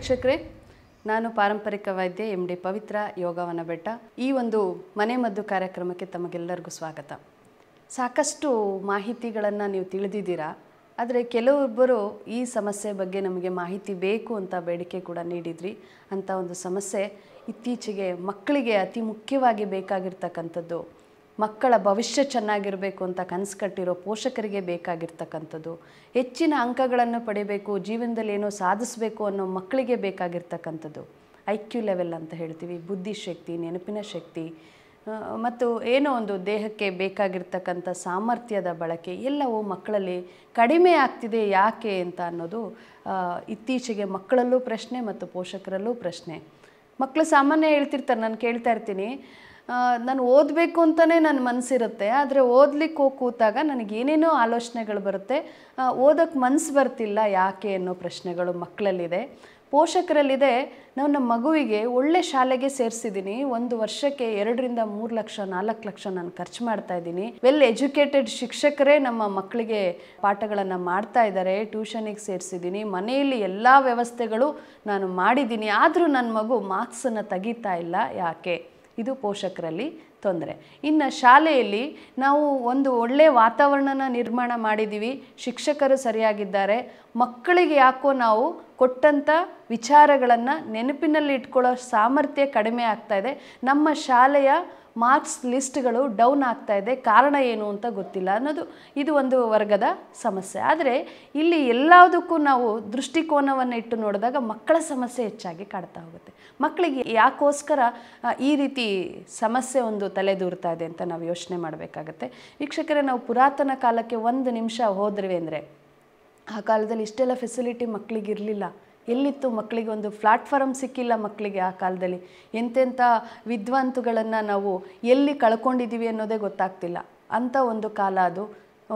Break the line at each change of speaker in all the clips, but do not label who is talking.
ವೀಕ್ಷಕರೇ ನಾನು ಪಾರಂಪರಿಕ ವೈದ್ಯ ಎಂ ಡಿ ಪವಿತ್ರ ಯೋಗವನ ಬೆಟ್ಟ ಈ ಒಂದು ಮನೆ ಮದ್ದು ಕಾರ್ಯಕ್ರಮಕ್ಕೆ ತಮಗೆಲ್ಲರಿಗೂ ಸ್ವಾಗತ ಸಾಕಷ್ಟು ಮಾಹಿತಿಗಳನ್ನು ನೀವು ತಿಳಿದಿದ್ದೀರಾ ಆದರೆ ಕೆಲವೊಬ್ಬರು ಈ ಸಮಸ್ಯೆ ಬಗ್ಗೆ ನಮಗೆ ಮಾಹಿತಿ ಬೇಕು ಅಂತ ಬೇಡಿಕೆ ಕೂಡ ನೀಡಿದ್ರಿ ಅಂಥ ಒಂದು ಸಮಸ್ಯೆ ಇತ್ತೀಚೆಗೆ ಮಕ್ಕಳಿಗೆ ಅತಿ ಮುಖ್ಯವಾಗಿ ಬೇಕಾಗಿರ್ತಕ್ಕಂಥದ್ದು ಮಕ್ಕಳ ಭವಿಷ್ಯ ಚೆನ್ನಾಗಿರಬೇಕು ಅಂತ ಕನಸು ಕಟ್ಟಿರೋ ಪೋಷಕರಿಗೆ ಬೇಕಾಗಿರ್ತಕ್ಕಂಥದ್ದು ಹೆಚ್ಚಿನ ಅಂಕಗಳನ್ನು ಪಡಿಬೇಕು ಜೀವನದಲ್ಲಿ ಏನೋ ಸಾಧಿಸಬೇಕು ಅನ್ನೋ ಮಕ್ಕಳಿಗೆ ಬೇಕಾಗಿರ್ತಕ್ಕಂಥದ್ದು ಐ ಕ್ಯೂ ಲೆವೆಲ್ ಅಂತ ಹೇಳ್ತೀವಿ ಬುದ್ಧಿಶಕ್ತಿ ನೆನಪಿನ ಶಕ್ತಿ ಮತ್ತು ಏನೋ ಒಂದು ದೇಹಕ್ಕೆ ಬೇಕಾಗಿರ್ತಕ್ಕಂಥ ಸಾಮರ್ಥ್ಯದ ಬಳಕೆ ಎಲ್ಲವೂ ಮಕ್ಕಳಲ್ಲಿ ಕಡಿಮೆ ಆಗ್ತಿದೆ ಯಾಕೆ ಅಂತ ಅನ್ನೋದು ಇತ್ತೀಚೆಗೆ ಮಕ್ಕಳಲ್ಲೂ ಪ್ರಶ್ನೆ ಮತ್ತು ಪೋಷಕರಲ್ಲೂ ಪ್ರಶ್ನೆ ಮಕ್ಕಳು ಸಾಮಾನ್ಯ ಹೇಳ್ತಿರ್ತಾರೆ ನಾನು ಕೇಳ್ತಾ ಇರ್ತೀನಿ ನಾನು ಓದಬೇಕು ಅಂತಲೇ ನನ್ನ ಮನಸ್ಸಿರುತ್ತೆ ಆದರೆ ಓದಲಿಕ್ಕೆ ಹೋಗಿ ಕೂತಾಗ ನನಗೆ ಆಲೋಚನೆಗಳು ಬರುತ್ತೆ ಓದೋಕ್ಕೆ ಮನಸ್ಸು ಬರ್ತಿಲ್ಲ ಯಾಕೆ ಅನ್ನೋ ಪ್ರಶ್ನೆಗಳು ಮಕ್ಕಳಲ್ಲಿದೆ ಪೋಷಕರಲ್ಲಿದೆ ನಾವು ನಮ್ಮ ಮಗುವಿಗೆ ಒಳ್ಳೆ ಶಾಲೆಗೆ ಸೇರಿಸಿದ್ದೀನಿ ಒಂದು ವರ್ಷಕ್ಕೆ ಎರಡರಿಂದ ಮೂರು ಲಕ್ಷ ನಾಲ್ಕು ಲಕ್ಷ ನಾನು ಖರ್ಚು ಮಾಡ್ತಾ ಇದ್ದೀನಿ ವೆಲ್ ಎಜುಕೇಟೆಡ್ ಶಿಕ್ಷಕರೇ ನಮ್ಮ ಮಕ್ಕಳಿಗೆ ಪಾಠಗಳನ್ನು ಮಾಡ್ತಾ ಇದ್ದಾರೆ ಟ್ಯೂಷನಿಗೆ ಸೇರಿಸಿದ್ದೀನಿ ಮನೆಯಲ್ಲಿ ಎಲ್ಲ ವ್ಯವಸ್ಥೆಗಳು ನಾನು ಮಾಡಿದ್ದೀನಿ ಆದರೂ ನನ್ನ ಮಗು ಮಾರ್ಕ್ಸನ್ನು ತೆಗೀತಾ ಇಲ್ಲ ಯಾಕೆ ಇದು ಪೋಷಕರಲ್ಲಿ ತೊಂದರೆ ಇನ್ನು ಶಾಲೆಯಲ್ಲಿ ನಾವು ಒಂದು ಒಳ್ಳೆಯ ವಾತಾವರಣನ ನಿರ್ಮಾಣ ಮಾಡಿದ್ದೀವಿ ಶಿಕ್ಷಕರು ಸರಿಯಾಗಿದ್ದಾರೆ ಮಕ್ಕಳಿಗೆ ಯಾಕೋ ನಾವು ಕೊಟ್ಟಂಥ ವಿಚಾರಗಳನ್ನು ನೆನಪಿನಲ್ಲಿ ಇಟ್ಕೊಳ್ಳೋ ಸಾಮರ್ಥ್ಯ ಕಡಿಮೆ ಆಗ್ತಾ ಇದೆ ನಮ್ಮ ಶಾಲೆಯ ಮಾರ್ಕ್ಸ್ ಲಿಸ್ಟ್ಗಳು ಡೌನ್ ಆಗ್ತಾ ಇದೆ ಕಾರಣ ಏನು ಅಂತ ಗೊತ್ತಿಲ್ಲ ಅನ್ನೋದು ಇದು ಒಂದು ವರ್ಗದ ಸಮಸ್ಯೆ ಆದರೆ ಇಲ್ಲಿ ಎಲ್ಲದಕ್ಕೂ ನಾವು ದೃಷ್ಟಿಕೋನವನ್ನು ಇಟ್ಟು ನೋಡಿದಾಗ ಮಕ್ಕಳ ಸಮಸ್ಯೆ ಹೆಚ್ಚಾಗಿ ಕಾಡ್ತಾ ಹೋಗುತ್ತೆ ಮಕ್ಕಳಿಗೆ ಯಾಕೋಸ್ಕರ ಈ ರೀತಿ ಸಮಸ್ಯೆ ಒಂದು ತಲೆದೂರ್ತಾ ಇದೆ ಅಂತ ನಾವು ಯೋಚನೆ ಮಾಡಬೇಕಾಗತ್ತೆ ವೀಕ್ಷಕರೇ ನಾವು ಪುರಾತನ ಕಾಲಕ್ಕೆ ಒಂದು ನಿಮಿಷ ಹೋದ್ರೆ ಅಂದರೆ ಆ ಕಾಲದಲ್ಲಿ ಇಷ್ಟೆಲ್ಲ ಫೆಸಿಲಿಟಿ ಮಕ್ಕಳಿಗಿರಲಿಲ್ಲ ಎಲ್ಲಿತ್ತು ಮಕ್ಕಳಿಗೆ ಒಂದು ಪ್ಲಾಟ್ಫಾರ್ಮ್ ಸಿಕ್ಕಿಲ್ಲ ಮಕ್ಕಳಿಗೆ ಆ ಕಾಲದಲ್ಲಿ ಎಂತೆಂಥ ವಿದ್ವಾಂತುಗಳನ್ನು ನಾವು ಎಲ್ಲಿ ಕಳ್ಕೊಂಡಿದ್ದೀವಿ ಅನ್ನೋದೇ ಗೊತ್ತಾಗ್ತಿಲ್ಲ ಅಂಥ ಒಂದು ಕಾಲ ಅದು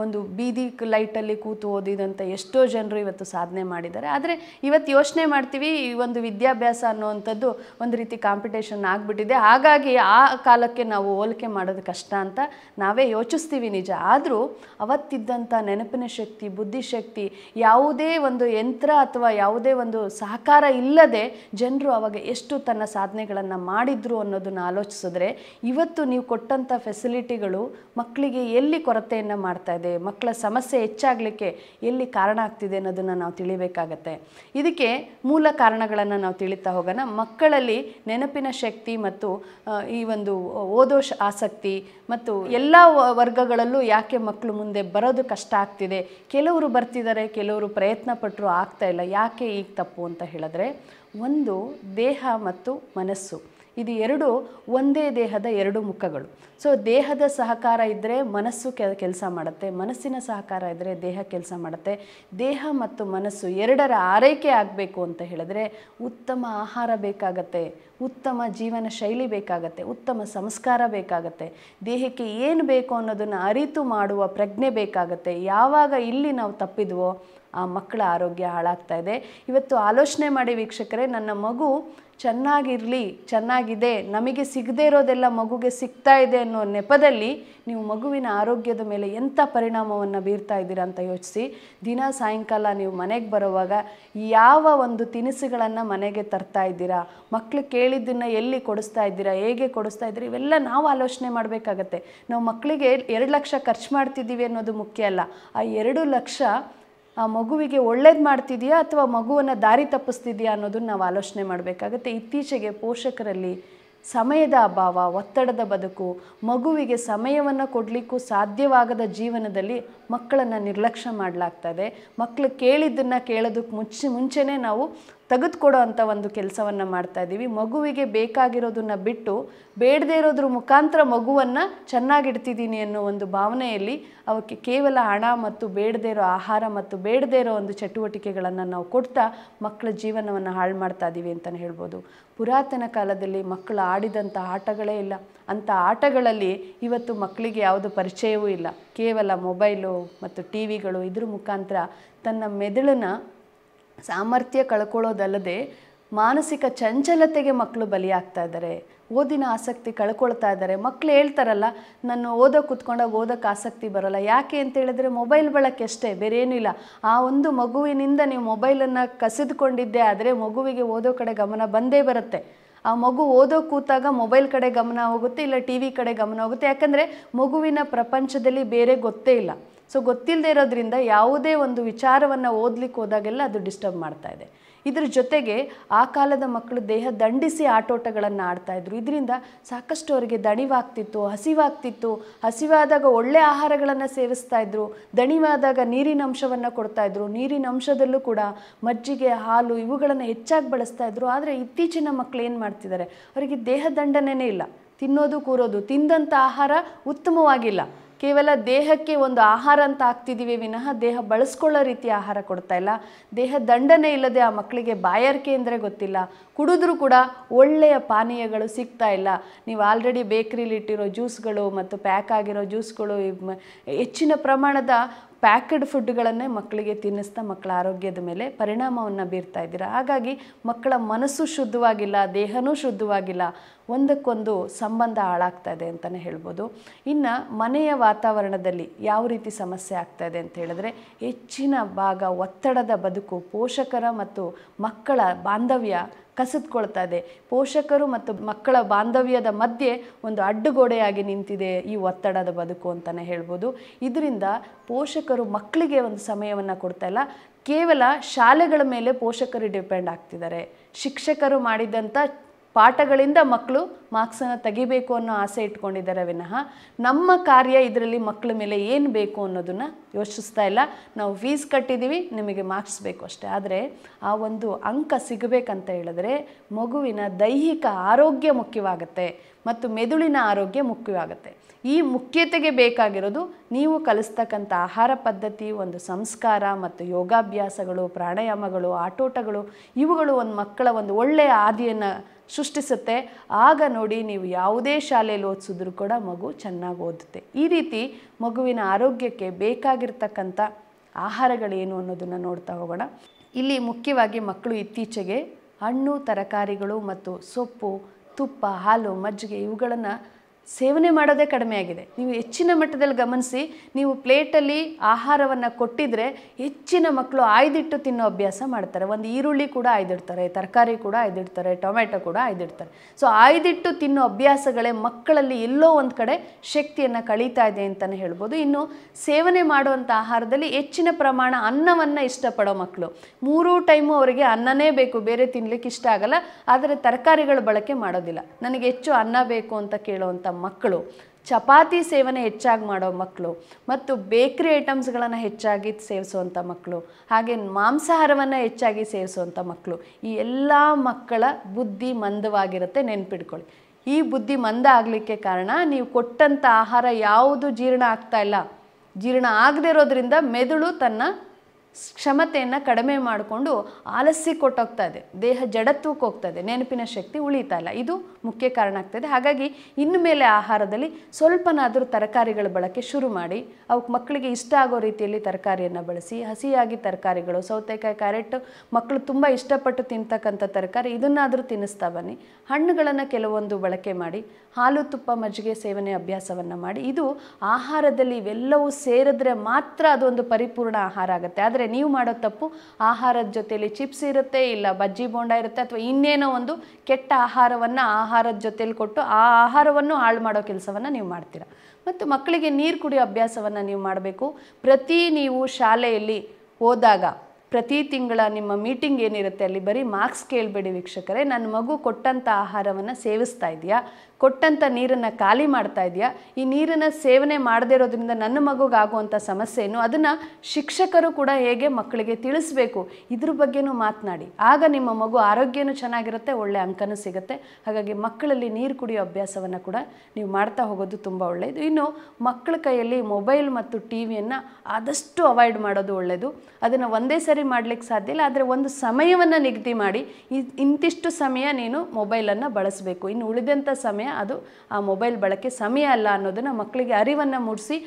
ಒಂದು ಬೀದಿ ಲೈಟಲ್ಲಿ ಕೂತು ಓದಿದಂಥ ಎಷ್ಟೋ ಜನರು ಇವತ್ತು ಸಾಧನೆ ಮಾಡಿದ್ದಾರೆ ಆದರೆ ಇವತ್ತು ಯೋಚನೆ ಮಾಡ್ತೀವಿ ಈ ಒಂದು ವಿದ್ಯಾಭ್ಯಾಸ ಅನ್ನುವಂಥದ್ದು ಒಂದು ರೀತಿ ಕಾಂಪಿಟೇಷನ್ ಆಗಿಬಿಟ್ಟಿದೆ ಹಾಗಾಗಿ ಆ ಕಾಲಕ್ಕೆ ನಾವು ಹೋಲಿಕೆ ಮಾಡೋದು ಕಷ್ಟ ಅಂತ ನಾವೇ ಯೋಚಿಸ್ತೀವಿ ನಿಜ ಆದರೂ ಅವತ್ತಿದ್ದಂಥ ನೆನಪಿನ ಶಕ್ತಿ ಬುದ್ಧಿಶಕ್ತಿ ಯಾವುದೇ ಒಂದು ಯಂತ್ರ ಅಥವಾ ಯಾವುದೇ ಒಂದು ಸಹಕಾರ ಇಲ್ಲದೆ ಜನರು ಅವಾಗ ಎಷ್ಟು ತನ್ನ ಸಾಧನೆಗಳನ್ನು ಮಾಡಿದ್ರು ಅನ್ನೋದನ್ನು ಆಲೋಚಿಸಿದ್ರೆ ಇವತ್ತು ನೀವು ಕೊಟ್ಟಂಥ ಫೆಸಿಲಿಟಿಗಳು ಮಕ್ಕಳಿಗೆ ಎಲ್ಲಿ ಕೊರತೆಯನ್ನು ಮಾಡ್ತಾ ಇದೆ ಮಕ್ಕಳ ಸಮಸ್ಯೆ ಹೆಚ್ಚಾಗಲಿಕ್ಕೆ ಎಲ್ಲಿ ಕಾರಣ ಆಗ್ತಿದೆ ಅನ್ನೋದನ್ನು ನಾವು ತಿಳಿಬೇಕಾಗತ್ತೆ ಇದಕ್ಕೆ ಮೂಲ ಕಾರಣಗಳನ್ನು ನಾವು ತಿಳಿತಾ ಹೋಗೋಣ ಮಕ್ಕಳಲ್ಲಿ ನೆನಪಿನ ಶಕ್ತಿ ಮತ್ತು ಈ ಒಂದು ಓದೋ ಆಸಕ್ತಿ ಮತ್ತು ಎಲ್ಲ ವರ್ಗಗಳಲ್ಲೂ ಯಾಕೆ ಮಕ್ಕಳು ಮುಂದೆ ಬರೋದು ಕಷ್ಟ ಆಗ್ತಿದೆ ಕೆಲವರು ಬರ್ತಿದ್ದಾರೆ ಕೆಲವರು ಪ್ರಯತ್ನ ಪಟ್ಟರು ಆಗ್ತಾ ಇಲ್ಲ ಯಾಕೆ ಈಗ ತಪ್ಪು ಅಂತ ಹೇಳಿದ್ರೆ ಒಂದು ದೇಹ ಮತ್ತು ಮನಸ್ಸು ಇದು ಎರಡು ಒಂದೇ ದೇಹದ ಎರಡು ಮುಖಗಳು ಸೊ ದೇಹದ ಸಹಕಾರ ಇದ್ದರೆ ಮನಸ್ಸು ಕೆಲಸ ಮಾಡುತ್ತೆ ಮನಸ್ಸಿನ ಸಹಕಾರ ಇದ್ದರೆ ದೇಹ ಕೆಲಸ ಮಾಡುತ್ತೆ ದೇಹ ಮತ್ತು ಮನಸ್ಸು ಎರಡರ ಆರೈಕೆ ಆಗಬೇಕು ಅಂತ ಹೇಳಿದ್ರೆ ಉತ್ತಮ ಆಹಾರ ಬೇಕಾಗತ್ತೆ ಉತ್ತಮ ಜೀವನ ಶೈಲಿ ಬೇಕಾಗತ್ತೆ ಉತ್ತಮ ಸಂಸ್ಕಾರ ಬೇಕಾಗತ್ತೆ ದೇಹಕ್ಕೆ ಏನು ಬೇಕು ಅನ್ನೋದನ್ನು ಅರಿತು ಮಾಡುವ ಪ್ರಜ್ಞೆ ಬೇಕಾಗತ್ತೆ ಯಾವಾಗ ಇಲ್ಲಿ ನಾವು ತಪ್ಪಿದ್ವೋ ಆ ಮಕ್ಕಳ ಆರೋಗ್ಯ ಹಾಳಾಗ್ತಾ ಇದೆ ಇವತ್ತು ಆಲೋಚನೆ ಮಾಡಿ ವೀಕ್ಷಕರೇ ನನ್ನ ಮಗು ಚೆನ್ನಾಗಿರಲಿ ಚೆನ್ನಾಗಿದೆ ನಮಗೆ ಸಿಗದೇ ಇರೋದೆಲ್ಲ ಮಗುಗೆ ಸಿಗ್ತಾ ಇದೆ ಅನ್ನೋ ನೆಪದಲ್ಲಿ ನೀವು ಮಗುವಿನ ಆರೋಗ್ಯದ ಮೇಲೆ ಎಂಥ ಪರಿಣಾಮವನ್ನು ಬೀರ್ತಾ ಇದ್ದೀರಾ ಅಂತ ಯೋಚಿಸಿ ದಿನ ಸಾಯಂಕಾಲ ನೀವು ಮನೆಗೆ ಬರುವಾಗ ಯಾವ ಒಂದು ತಿನಿಸುಗಳನ್ನು ಮನೆಗೆ ತರ್ತಾ ಇದ್ದೀರಾ ಮಕ್ಕಳು ಕೇಳಿದ್ದನ್ನು ಎಲ್ಲಿ ಕೊಡಿಸ್ತಾ ಇದ್ದೀರಾ ಹೇಗೆ ಕೊಡಿಸ್ತಾ ಇದ್ದೀರಾ ಇವೆಲ್ಲ ನಾವು ಆಲೋಚನೆ ಮಾಡಬೇಕಾಗತ್ತೆ ನಾವು ಮಕ್ಕಳಿಗೆ ಎರಡು ಲಕ್ಷ ಖರ್ಚು ಮಾಡ್ತಿದ್ದೀವಿ ಅನ್ನೋದು ಮುಖ್ಯ ಅಲ್ಲ ಆ ಎರಡು ಲಕ್ಷ ಆ ಮಗುವಿಗೆ ಒಳ್ಳೇದು ಮಾಡ್ತಿದೆಯಾ ಅಥವಾ ಮಗುವನ್ನು ದಾರಿ ತಪ್ಪಿಸ್ತಿದೆಯಾ ಅನ್ನೋದನ್ನು ನಾವು ಆಲೋಚನೆ ಮಾಡಬೇಕಾಗುತ್ತೆ ಇತ್ತೀಚೆಗೆ ಪೋಷಕರಲ್ಲಿ ಸಮಯದ ಅಭಾವ ಒತ್ತಡದ ಬದುಕು ಮಗುವಿಗೆ ಸಮಯವನ್ನು ಕೊಡಲಿಕ್ಕೂ ಸಾಧ್ಯವಾಗದ ಜೀವನದಲ್ಲಿ ಮಕ್ಕಳನ್ನು ನಿರ್ಲಕ್ಷ್ಯ ಮಾಡಲಾಗ್ತದೆ ಮಕ್ಕಳು ಕೇಳಿದ್ದನ್ನು ಕೇಳೋದಕ್ಕೆ ಮುಂಚೆ ಮುಂಚೆನೇ ನಾವು ತೆಗೆದುಕೊಡೋ ಅಂಥ ಒಂದು ಕೆಲಸವನ್ನು ಮಾಡ್ತಾ ಇದ್ದೀವಿ ಮಗುವಿಗೆ ಬೇಕಾಗಿರೋದನ್ನು ಬಿಟ್ಟು ಬೇಡದೇ ಇರೋದ್ರ ಮುಖಾಂತರ ಮಗುವನ್ನು ಚೆನ್ನಾಗಿಡ್ತಿದ್ದೀನಿ ಅನ್ನೋ ಒಂದು ಭಾವನೆಯಲ್ಲಿ ಅವಕ್ಕೆ ಕೇವಲ ಹಣ ಮತ್ತು ಬೇಡದೇ ಇರೋ ಆಹಾರ ಮತ್ತು ಬೇಡದೇ ಇರೋ ಒಂದು ಚಟುವಟಿಕೆಗಳನ್ನು ನಾವು ಕೊಡ್ತಾ ಮಕ್ಕಳ ಜೀವನವನ್ನು ಹಾಳು ಮಾಡ್ತಾ ಇದ್ದೀವಿ ಅಂತಲೇ ಹೇಳ್ಬೋದು ಪುರಾತನ ಕಾಲದಲ್ಲಿ ಮಕ್ಕಳು ಆಡಿದಂಥ ಆಟಗಳೇ ಇಲ್ಲ ಅಂಥ ಆಟಗಳಲ್ಲಿ ಇವತ್ತು ಮಕ್ಕಳಿಗೆ ಯಾವುದು ಪರಿಚಯವೂ ಇಲ್ಲ ಕೇವಲ ಮೊಬೈಲು ಮತ್ತು ಟಿ ವಿಗಳು ಇದ್ರ ಮುಖಾಂತರ ತನ್ನ ಮೆದುಳನ್ನು ಸಾಮರ್ಥ್ಯ ಕಳ್ಕೊಳ್ಳೋದಲ್ಲದೆ ಮಾನಸಿಕ ಚಂಚಲತೆಗೆ ಮಕ್ಕಳು ಬಲಿಯಾಗ್ತಾ ಇದ್ದಾರೆ ಓದಿನ ಆಸಕ್ತಿ ಕಳ್ಕೊಳ್ತಾ ಇದ್ದಾರೆ ಮಕ್ಕಳು ಹೇಳ್ತಾರಲ್ಲ ನಾನು ಓದೋ ಕೂತ್ಕೊಂಡಾಗ ಓದೋಕೆ ಆಸಕ್ತಿ ಬರೋಲ್ಲ ಯಾಕೆ ಅಂತ ಹೇಳಿದ್ರೆ ಮೊಬೈಲ್ ಬಳಕೆ ಅಷ್ಟೇ ಬೇರೆ ಏನೂ ಇಲ್ಲ ಆ ಒಂದು ಮಗುವಿನಿಂದ ನೀವು ಮೊಬೈಲನ್ನು ಕಸಿದುಕೊಂಡಿದ್ದೆ ಆದರೆ ಮಗುವಿಗೆ ಓದೋ ಕಡೆ ಗಮನ ಬಂದೇ ಬರುತ್ತೆ ಆ ಮಗು ಓದೋ ಕೂತಾಗ ಮೊಬೈಲ್ ಕಡೆ ಗಮನ ಹೋಗುತ್ತೆ ಇಲ್ಲ ಟಿ ವಿ ಕಡೆ ಗಮನ ಹೋಗುತ್ತೆ ಯಾಕಂದರೆ ಮಗುವಿನ ಪ್ರಪಂಚದಲ್ಲಿ ಬೇರೆ ಗೊತ್ತೇ ಇಲ್ಲ ಸೊ ಗೊತ್ತಿಲ್ಲದೆ ಇರೋದ್ರಿಂದ ಯಾವುದೇ ಒಂದು ವಿಚಾರವನ್ನು ಓದಲಿಕ್ಕೆ ಹೋದಾಗೆಲ್ಲ ಅದು ಡಿಸ್ಟರ್ಬ್ ಮಾಡ್ತಾ ಇದೆ ಇದರ ಜೊತೆಗೆ ಆ ಕಾಲದ ಮಕ್ಕಳು ದೇಹ ದಂಡಿಸಿ ಆಟೋಟಗಳನ್ನು ಆಡ್ತಾಯಿದ್ರು ಇದರಿಂದ ಸಾಕಷ್ಟು ಅವರಿಗೆ ದಣಿವಾಗ್ತಿತ್ತು ಹಸಿವಾಗ್ತಿತ್ತು ಹಸಿವಾದಾಗ ಒಳ್ಳೆ ಆಹಾರಗಳನ್ನು ಸೇವಿಸ್ತಾ ಇದ್ರು ದಣಿವಾದಾಗ ನೀರಿನ ಅಂಶವನ್ನು ಇದ್ರು ನೀರಿನ ಅಂಶದಲ್ಲೂ ಕೂಡ ಮಜ್ಜಿಗೆ ಹಾಲು ಇವುಗಳನ್ನು ಹೆಚ್ಚಾಗಿ ಬಳಸ್ತಾ ಇದ್ರು ಆದರೆ ಇತ್ತೀಚಿನ ಮಕ್ಕಳು ಏನು ಮಾಡ್ತಿದ್ದಾರೆ ಅವರಿಗೆ ದೇಹ ದಂಡನೆಯೇ ಇಲ್ಲ ತಿನ್ನೋದು ಕೂರೋದು ತಿಂದಂಥ ಆಹಾರ ಉತ್ತಮವಾಗಿಲ್ಲ ಕೇವಲ ದೇಹಕ್ಕೆ ಒಂದು ಆಹಾರ ಅಂತ ಆಗ್ತಿದ್ದೀವಿ ವಿನಃ ದೇಹ ಬಳಸ್ಕೊಳ್ಳೋ ರೀತಿಯ ಆಹಾರ ಕೊಡ್ತಾ ಇಲ್ಲ ದೇಹ ದಂಡನೆ ಇಲ್ಲದೆ ಆ ಮಕ್ಕಳಿಗೆ ಬಾಯಾರಿಕೆ ಅಂದರೆ ಗೊತ್ತಿಲ್ಲ ಕುಡಿದ್ರೂ ಕೂಡ ಒಳ್ಳೆಯ ಪಾನೀಯಗಳು ಸಿಗ್ತಾ ಇಲ್ಲ ನೀವು ಆಲ್ರೆಡಿ ಇಟ್ಟಿರೋ ಜ್ಯೂಸ್ಗಳು ಮತ್ತು ಪ್ಯಾಕ್ ಆಗಿರೋ ಜ್ಯೂಸ್ಗಳು ಹೆಚ್ಚಿನ ಪ್ರಮಾಣದ ಪ್ಯಾಕ್ಡ್ ಫುಡ್ಗಳನ್ನೇ ಮಕ್ಕಳಿಗೆ ತಿನ್ನಿಸ್ತಾ ಮಕ್ಕಳ ಆರೋಗ್ಯದ ಮೇಲೆ ಪರಿಣಾಮವನ್ನು ಬೀರ್ತಾ ಇದ್ದೀರಾ ಹಾಗಾಗಿ ಮಕ್ಕಳ ಮನಸ್ಸು ಶುದ್ಧವಾಗಿಲ್ಲ ದೇಹನೂ ಶುದ್ಧವಾಗಿಲ್ಲ ಒಂದಕ್ಕೊಂದು ಸಂಬಂಧ ಹಾಳಾಗ್ತಾ ಇದೆ ಅಂತಲೇ ಹೇಳ್ಬೋದು ಇನ್ನು ಮನೆಯ ವಾತಾವರಣದಲ್ಲಿ ಯಾವ ರೀತಿ ಸಮಸ್ಯೆ ಆಗ್ತಾ ಇದೆ ಅಂತ ಹೇಳಿದ್ರೆ ಹೆಚ್ಚಿನ ಭಾಗ ಒತ್ತಡದ ಬದುಕು ಪೋಷಕರ ಮತ್ತು ಮಕ್ಕಳ ಬಾಂಧವ್ಯ ಕಸಿದುಕೊಳ್ತಾ ಇದೆ ಪೋಷಕರು ಮತ್ತು ಮಕ್ಕಳ ಬಾಂಧವ್ಯದ ಮಧ್ಯೆ ಒಂದು ಅಡ್ಡುಗೋಡೆಯಾಗಿ ನಿಂತಿದೆ ಈ ಒತ್ತಡದ ಬದುಕು ಅಂತಲೇ ಹೇಳ್ಬೋದು ಇದರಿಂದ ಪೋಷಕರು ಮಕ್ಕಳಿಗೆ ಒಂದು ಸಮಯವನ್ನು ಕೊಡ್ತಾ ಇಲ್ಲ ಕೇವಲ ಶಾಲೆಗಳ ಮೇಲೆ ಪೋಷಕರು ಡಿಪೆಂಡ್ ಆಗ್ತಿದ್ದಾರೆ ಶಿಕ್ಷಕರು ಮಾಡಿದಂಥ ಪಾಠಗಳಿಂದ ಮಕ್ಕಳು ಮಾರ್ಕ್ಸನ್ನು ತೆಗಿಬೇಕು ಅನ್ನೋ ಆಸೆ ಇಟ್ಕೊಂಡಿದ್ದಾರೆ ವಿನಃ ನಮ್ಮ ಕಾರ್ಯ ಇದರಲ್ಲಿ ಮಕ್ಕಳ ಮೇಲೆ ಏನು ಬೇಕು ಅನ್ನೋದನ್ನು ಯೋಚಿಸ್ತಾ ಇಲ್ಲ ನಾವು ಫೀಸ್ ಕಟ್ಟಿದ್ದೀವಿ ನಿಮಗೆ ಮಾರ್ಕ್ಸ್ ಬೇಕು ಅಷ್ಟೇ ಆದರೆ ಆ ಒಂದು ಅಂಕ ಸಿಗಬೇಕಂತ ಹೇಳಿದ್ರೆ ಮಗುವಿನ ದೈಹಿಕ ಆರೋಗ್ಯ ಮುಖ್ಯವಾಗುತ್ತೆ ಮತ್ತು ಮೆದುಳಿನ ಆರೋಗ್ಯ ಮುಖ್ಯವಾಗುತ್ತೆ ಈ ಮುಖ್ಯತೆಗೆ ಬೇಕಾಗಿರೋದು ನೀವು ಕಲಿಸ್ತಕ್ಕಂಥ ಆಹಾರ ಪದ್ಧತಿ ಒಂದು ಸಂಸ್ಕಾರ ಮತ್ತು ಯೋಗಾಭ್ಯಾಸಗಳು ಪ್ರಾಣಾಯಾಮಗಳು ಆಟೋಟಗಳು ಇವುಗಳು ಒಂದು ಮಕ್ಕಳ ಒಂದು ಒಳ್ಳೆಯ ಆದಿಯನ್ನು ಸೃಷ್ಟಿಸುತ್ತೆ ಆಗ ನೋಡಿ ನೀವು ಯಾವುದೇ ಶಾಲೆಯಲ್ಲಿ ಓದಿಸಿದ್ರು ಕೂಡ ಮಗು ಚೆನ್ನಾಗಿ ಓದುತ್ತೆ ಈ ರೀತಿ ಮಗುವಿನ ಆರೋಗ್ಯಕ್ಕೆ ಬೇಕಾಗಿರ್ತಕ್ಕಂಥ ಆಹಾರಗಳೇನು ಅನ್ನೋದನ್ನು ನೋಡ್ತಾ ಹೋಗೋಣ ಇಲ್ಲಿ ಮುಖ್ಯವಾಗಿ ಮಕ್ಕಳು ಇತ್ತೀಚೆಗೆ ಹಣ್ಣು ತರಕಾರಿಗಳು ಮತ್ತು ಸೊಪ್ಪು ತುಪ್ಪ ಹಾಲು ಮಜ್ಜಿಗೆ ಇವುಗಳನ್ನು ಸೇವನೆ ಮಾಡೋದೇ ಕಡಿಮೆ ಆಗಿದೆ ನೀವು ಹೆಚ್ಚಿನ ಮಟ್ಟದಲ್ಲಿ ಗಮನಿಸಿ ನೀವು ಪ್ಲೇಟಲ್ಲಿ ಆಹಾರವನ್ನು ಕೊಟ್ಟಿದ್ರೆ ಹೆಚ್ಚಿನ ಮಕ್ಕಳು ಆಯ್ದಿಟ್ಟು ತಿನ್ನೋ ಅಭ್ಯಾಸ ಮಾಡ್ತಾರೆ ಒಂದು ಈರುಳ್ಳಿ ಕೂಡ ಆಯ್ದಿಡ್ತಾರೆ ತರಕಾರಿ ಕೂಡ ಆಯ್ದಿಡ್ತಾರೆ ಟೊಮೆಟೊ ಕೂಡ ಆಯ್ದಿಡ್ತಾರೆ ಸೊ ಆಯ್ದಿಟ್ಟು ತಿನ್ನೋ ಅಭ್ಯಾಸಗಳೇ ಮಕ್ಕಳಲ್ಲಿ ಎಲ್ಲೋ ಒಂದು ಕಡೆ ಶಕ್ತಿಯನ್ನು ಕಳೀತಾ ಇದೆ ಅಂತಲೇ ಹೇಳ್ಬೋದು ಇನ್ನು ಸೇವನೆ ಮಾಡುವಂಥ ಆಹಾರದಲ್ಲಿ ಹೆಚ್ಚಿನ ಪ್ರಮಾಣ ಅನ್ನವನ್ನು ಇಷ್ಟಪಡೋ ಮಕ್ಕಳು ಮೂರು ಟೈಮು ಅವರಿಗೆ ಅನ್ನನೇ ಬೇಕು ಬೇರೆ ತಿನ್ನಲಿಕ್ಕೆ ಇಷ್ಟ ಆಗಲ್ಲ ಆದರೆ ತರಕಾರಿಗಳು ಬಳಕೆ ಮಾಡೋದಿಲ್ಲ ನನಗೆ ಹೆಚ್ಚು ಅನ್ನ ಬೇಕು ಅಂತ ಕೇಳುವಂಥ ಮಕ್ಕಳು ಚಪಾತಿ ಸೇವನೆ ಹೆಚ್ಚಾಗಿ ಮಾಡೋ ಮಕ್ಕಳು ಮತ್ತು ಬೇಕ್ರಿ ಐಟಮ್ಸ್ಗಳನ್ನು ಹೆಚ್ಚಾಗಿ ಸೇವಿಸುವಂಥ ಮಕ್ಕಳು ಹಾಗೆ ಮಾಂಸಾಹಾರವನ್ನು ಹೆಚ್ಚಾಗಿ ಸೇವಿಸುವಂಥ ಮಕ್ಕಳು ಈ ಎಲ್ಲ ಮಕ್ಕಳ ಬುದ್ಧಿ ಮಂದವಾಗಿರುತ್ತೆ ನೆನ್ಪಿಡ್ಕೊಳ್ಳಿ ಈ ಬುದ್ಧಿ ಮಂದ ಆಗಲಿಕ್ಕೆ ಕಾರಣ ನೀವು ಕೊಟ್ಟಂಥ ಆಹಾರ ಯಾವುದು ಜೀರ್ಣ ಆಗ್ತಾ ಇಲ್ಲ ಜೀರ್ಣ ಆಗದೇ ಇರೋದ್ರಿಂದ ಮೆದುಳು ತನ್ನ ಕ್ಷಮತೆಯನ್ನು ಕಡಿಮೆ ಮಾಡಿಕೊಂಡು ಆಲಸ್ಯ ಕೊಟ್ಟೋಗ್ತಾ ಇದೆ ದೇಹ ಜಡತ್ವಕ್ಕೆ ಹೋಗ್ತದೆ ನೆನಪಿನ ಶಕ್ತಿ ಉಳಿತಾ ಇಲ್ಲ ಇದು ಮುಖ್ಯ ಕಾರಣ ಆಗ್ತದೆ ಹಾಗಾಗಿ ಇನ್ನು ಮೇಲೆ ಆಹಾರದಲ್ಲಿ ಸ್ವಲ್ಪನಾದರೂ ತರಕಾರಿಗಳ ಬಳಕೆ ಶುರು ಮಾಡಿ ಅವಕ್ಕೆ ಮಕ್ಕಳಿಗೆ ಇಷ್ಟ ಆಗೋ ರೀತಿಯಲ್ಲಿ ತರಕಾರಿಯನ್ನು ಬಳಸಿ ಹಸಿಯಾಗಿ ತರಕಾರಿಗಳು ಸೌತೆಕಾಯಿ ಕ್ಯಾರೆಟ್ ಮಕ್ಕಳು ತುಂಬ ಇಷ್ಟಪಟ್ಟು ತಿಂತಕ್ಕಂಥ ತರಕಾರಿ ಇದನ್ನಾದರೂ ತಿನ್ನಿಸ್ತಾ ಬನ್ನಿ ಹಣ್ಣುಗಳನ್ನು ಕೆಲವೊಂದು ಬಳಕೆ ಮಾಡಿ ಹಾಲು ತುಪ್ಪ ಮಜ್ಜಿಗೆ ಸೇವನೆ ಅಭ್ಯಾಸವನ್ನು ಮಾಡಿ ಇದು ಆಹಾರದಲ್ಲಿ ಇವೆಲ್ಲವೂ ಸೇರಿದ್ರೆ ಮಾತ್ರ ಅದೊಂದು ಪರಿಪೂರ್ಣ ಆಹಾರ ಆಗುತ್ತೆ ಆದರೆ ನೀವು ಮಾಡೋ ತಪ್ಪು ಆಹಾರದ ಜೊತೆಯಲ್ಲಿ ಚಿಪ್ಸ್ ಇರುತ್ತೆ ಇಲ್ಲ ಬಜ್ಜಿ ಬೋಂಡ ಇರುತ್ತೆ ಅಥವಾ ಇನ್ನೇನೋ ಒಂದು ಕೆಟ್ಟ ಆಹಾರವನ್ನು ಆಹಾರದ ಜೊತೆಯಲ್ಲಿ ಕೊಟ್ಟು ಆ ಆಹಾರವನ್ನು ಹಾಳು ಮಾಡೋ ಕೆಲಸವನ್ನು ನೀವು ಮಾಡ್ತೀರಾ ಮತ್ತು ಮಕ್ಕಳಿಗೆ ನೀರು ಕುಡಿಯೋ ಅಭ್ಯಾಸವನ್ನು ನೀವು ಮಾಡಬೇಕು ಪ್ರತಿ ನೀವು ಶಾಲೆಯಲ್ಲಿ ಹೋದಾಗ ಪ್ರತಿ ತಿಂಗಳ ನಿಮ್ಮ ಮೀಟಿಂಗ್ ಏನಿರುತ್ತೆ ಅಲ್ಲಿ ಬರೀ ಮಾರ್ಕ್ಸ್ ಕೇಳಬೇಡಿ ವೀಕ್ಷಕರೇ ನನ್ನ ಮಗು ಕೊಟ್ಟಂಥ ಆಹಾರವನ್ನು ಸೇವಿಸ್ತಾ ಇದೆಯಾ ಕೊಟ್ಟಂಥ ನೀರನ್ನು ಖಾಲಿ ಮಾಡ್ತಾ ಇದೆಯಾ ಈ ನೀರನ್ನು ಸೇವನೆ ಮಾಡದೇ ಇರೋದ್ರಿಂದ ನನ್ನ ಮಗುಗಾಗುವಂಥ ಸಮಸ್ಯೆ ಏನು ಅದನ್ನು ಶಿಕ್ಷಕರು ಕೂಡ ಹೇಗೆ ಮಕ್ಕಳಿಗೆ ತಿಳಿಸ್ಬೇಕು ಇದ್ರ ಬಗ್ಗೆನೂ ಮಾತನಾಡಿ ಆಗ ನಿಮ್ಮ ಮಗು ಆರೋಗ್ಯನೂ ಚೆನ್ನಾಗಿರುತ್ತೆ ಒಳ್ಳೆ ಅಂಕನೂ ಸಿಗುತ್ತೆ ಹಾಗಾಗಿ ಮಕ್ಕಳಲ್ಲಿ ನೀರು ಕುಡಿಯೋ ಅಭ್ಯಾಸವನ್ನು ಕೂಡ ನೀವು ಮಾಡ್ತಾ ಹೋಗೋದು ತುಂಬ ಒಳ್ಳೆಯದು ಇನ್ನು ಮಕ್ಕಳ ಕೈಯಲ್ಲಿ ಮೊಬೈಲ್ ಮತ್ತು ಟಿ ವಿಯನ್ನು ಆದಷ್ಟು ಅವಾಯ್ಡ್ ಮಾಡೋದು ಒಳ್ಳೆಯದು ಅದನ್ನು ಒಂದೇ ಸರಿ ಮಾಡಲಿಕ್ಕೆ ಸಾಧ್ಯ ಇಲ್ಲ ಆದರೆ ಒಂದು ಸಮಯವನ್ನು ನಿಗದಿ ಮಾಡಿ ಇಂತಿಷ್ಟು ಸಮಯ ನೀನು ಮೊಬೈಲನ್ನು ಬಳಸಬೇಕು ಇನ್ನು ಉಳಿದಂಥ ಸಮಯ ಸಮಯ ಅದು ಆ ಮೊಬೈಲ್ ಬಳಕೆ ಸಮಯ ಅಲ್ಲ ಅನ್ನೋದನ್ನು ಮಕ್ಕಳಿಗೆ ಅರಿವನ್ನು ಮೂಡಿಸಿ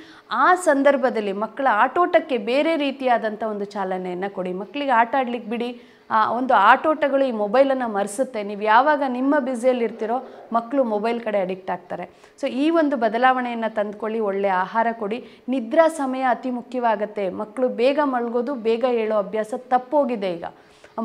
ಆ ಸಂದರ್ಭದಲ್ಲಿ ಮಕ್ಕಳ ಆಟೋಟಕ್ಕೆ ಬೇರೆ ರೀತಿಯಾದಂಥ ಒಂದು ಚಾಲನೆಯನ್ನು ಕೊಡಿ ಮಕ್ಕಳಿಗೆ ಆಟ ಆಡ್ಲಿಕ್ಕೆ ಬಿಡಿ ಒಂದು ಆಟೋಟಗಳು ಈ ಮೊಬೈಲನ್ನು ಮರೆಸುತ್ತೆ ನೀವು ಯಾವಾಗ ನಿಮ್ಮ ಇರ್ತಿರೋ ಮಕ್ಕಳು ಮೊಬೈಲ್ ಕಡೆ ಅಡಿಕ್ಟ್ ಆಗ್ತಾರೆ ಸೊ ಈ ಒಂದು ಬದಲಾವಣೆಯನ್ನು ತಂದುಕೊಳ್ಳಿ ಒಳ್ಳೆಯ ಆಹಾರ ಕೊಡಿ ನಿದ್ರಾ ಸಮಯ ಅತಿ ಮುಖ್ಯವಾಗುತ್ತೆ ಮಕ್ಕಳು ಬೇಗ ಮಲ್ಗೋದು ಬೇಗ ಹೇಳೋ ಅಭ್ಯಾಸ ತಪ್ಪೋಗಿದೆ ಈಗ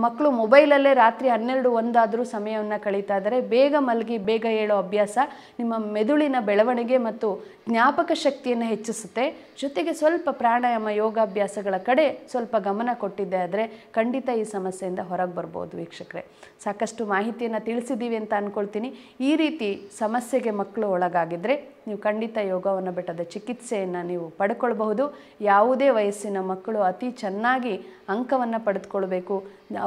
ಮಕ್ಕಳು ಮೊಬೈಲಲ್ಲೇ ರಾತ್ರಿ ಹನ್ನೆರಡು ಒಂದಾದರೂ ಸಮಯವನ್ನು ಕಳೀತಾ ಇದ್ದಾರೆ ಬೇಗ ಮಲಗಿ ಬೇಗ ಹೇಳೋ ಅಭ್ಯಾಸ ನಿಮ್ಮ ಮೆದುಳಿನ ಬೆಳವಣಿಗೆ ಮತ್ತು ಜ್ಞಾಪಕ ಶಕ್ತಿಯನ್ನು ಹೆಚ್ಚಿಸುತ್ತೆ ಜೊತೆಗೆ ಸ್ವಲ್ಪ ಪ್ರಾಣಾಯಾಮ ಯೋಗಾಭ್ಯಾಸಗಳ ಕಡೆ ಸ್ವಲ್ಪ ಗಮನ ಕೊಟ್ಟಿದ್ದೆ ಆದರೆ ಖಂಡಿತ ಈ ಸಮಸ್ಯೆಯಿಂದ ಹೊರಗೆ ಬರ್ಬೋದು ವೀಕ್ಷಕರೇ ಸಾಕಷ್ಟು ಮಾಹಿತಿಯನ್ನು ತಿಳಿಸಿದ್ದೀವಿ ಅಂತ ಅಂದ್ಕೊಳ್ತೀನಿ ಈ ರೀತಿ ಸಮಸ್ಯೆಗೆ ಮಕ್ಕಳು ಒಳಗಾಗಿದ್ದರೆ ನೀವು ಖಂಡಿತ ಯೋಗವನ್ನು ಬೆಟ್ಟದ ಚಿಕಿತ್ಸೆಯನ್ನು ನೀವು ಪಡ್ಕೊಳ್ಬಹುದು ಯಾವುದೇ ವಯಸ್ಸಿನ ಮಕ್ಕಳು ಅತಿ ಚೆನ್ನಾಗಿ ಅಂಕವನ್ನು ಪಡೆದುಕೊಳ್ಬೇಕು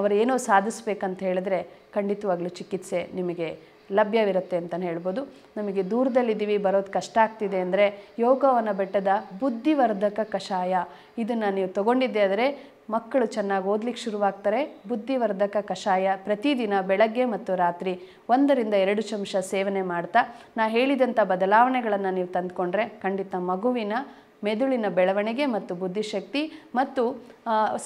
ಅವರೇನೋ ಸಾಧಿಸ್ಬೇಕಂತ ಹೇಳಿದ್ರೆ ಖಂಡಿತವಾಗ್ಲೂ ಚಿಕಿತ್ಸೆ ನಿಮಗೆ ಲಭ್ಯವಿರುತ್ತೆ ಅಂತಲೇ ಹೇಳ್ಬೋದು ನಮಗೆ ದೂರದಲ್ಲಿದ್ದೀವಿ ಬರೋದು ಕಷ್ಟ ಆಗ್ತಿದೆ ಅಂದರೆ ಯೋಗವನ್ನು ಬೆಟ್ಟದ ಬುದ್ಧಿವರ್ಧಕ ಕಷಾಯ ಇದನ್ನು ನೀವು ತೊಗೊಂಡಿದ್ದೆ ಆದರೆ ಮಕ್ಕಳು ಚೆನ್ನಾಗಿ ಓದ್ಲಿಕ್ಕೆ ಶುರುವಾಗ್ತಾರೆ ಬುದ್ಧಿವರ್ಧಕ ಕಷಾಯ ಪ್ರತಿದಿನ ಬೆಳಗ್ಗೆ ಮತ್ತು ರಾತ್ರಿ ಒಂದರಿಂದ ಎರಡು ಚಮಚ ಸೇವನೆ ಮಾಡ್ತಾ ನಾ ಹೇಳಿದಂಥ ಬದಲಾವಣೆಗಳನ್ನು ನೀವು ತಂದುಕೊಂಡ್ರೆ ಖಂಡಿತ ಮಗುವಿನ ಮೆದುಳಿನ ಬೆಳವಣಿಗೆ ಮತ್ತು ಬುದ್ಧಿಶಕ್ತಿ ಮತ್ತು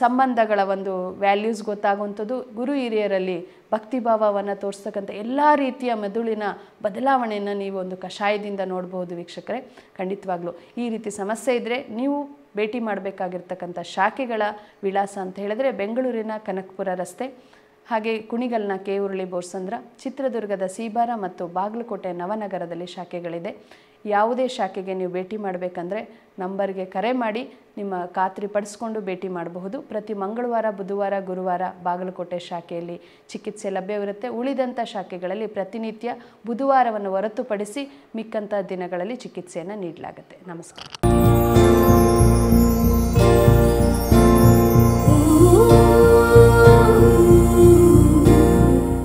ಸಂಬಂಧಗಳ ಒಂದು ವ್ಯಾಲ್ಯೂಸ್ ಗೊತ್ತಾಗುವಂಥದ್ದು ಗುರು ಹಿರಿಯರಲ್ಲಿ ಭಕ್ತಿಭಾವವನ್ನು ತೋರಿಸ್ತಕ್ಕಂಥ ಎಲ್ಲ ರೀತಿಯ ಮೆದುಳಿನ ಬದಲಾವಣೆಯನ್ನು ನೀವು ಒಂದು ಕಷಾಯದಿಂದ ನೋಡ್ಬೋದು ವೀಕ್ಷಕರೇ ಖಂಡಿತವಾಗ್ಲೂ ಈ ರೀತಿ ಸಮಸ್ಯೆ ಇದ್ದರೆ ನೀವು ಭೇಟಿ ಮಾಡಬೇಕಾಗಿರ್ತಕ್ಕಂಥ ಶಾಖೆಗಳ ವಿಳಾಸ ಅಂತ ಹೇಳಿದ್ರೆ ಬೆಂಗಳೂರಿನ ಕನಕಪುರ ರಸ್ತೆ ಹಾಗೆ ಕುಣಿಗಲ್ನ ಕೆ ಉರುಳಿ ಬೋರ್ಸಂದ್ರ ಚಿತ್ರದುರ್ಗದ ಸೀಬಾರ ಮತ್ತು ಬಾಗಲಕೋಟೆ ನವನಗರದಲ್ಲಿ ಶಾಖೆಗಳಿದೆ ಯಾವುದೇ ಶಾಖೆಗೆ ನೀವು ಭೇಟಿ ಮಾಡಬೇಕಂದ್ರೆ ನಂಬರ್ಗೆ ಕರೆ ಮಾಡಿ ನಿಮ್ಮ ಖಾತ್ರಿ ಪಡಿಸ್ಕೊಂಡು ಭೇಟಿ ಮಾಡಬಹುದು ಪ್ರತಿ ಮಂಗಳವಾರ ಬುಧವಾರ ಗುರುವಾರ ಬಾಗಲಕೋಟೆ ಶಾಖೆಯಲ್ಲಿ ಚಿಕಿತ್ಸೆ ಲಭ್ಯವಿರುತ್ತೆ ಉಳಿದಂಥ ಶಾಖೆಗಳಲ್ಲಿ ಪ್ರತಿನಿತ್ಯ ಬುಧವಾರವನ್ನು ಹೊರತುಪಡಿಸಿ ಮಿಕ್ಕಂಥ ದಿನಗಳಲ್ಲಿ ಚಿಕಿತ್ಸೆಯನ್ನು ನೀಡಲಾಗುತ್ತೆ ನಮಸ್ಕಾರ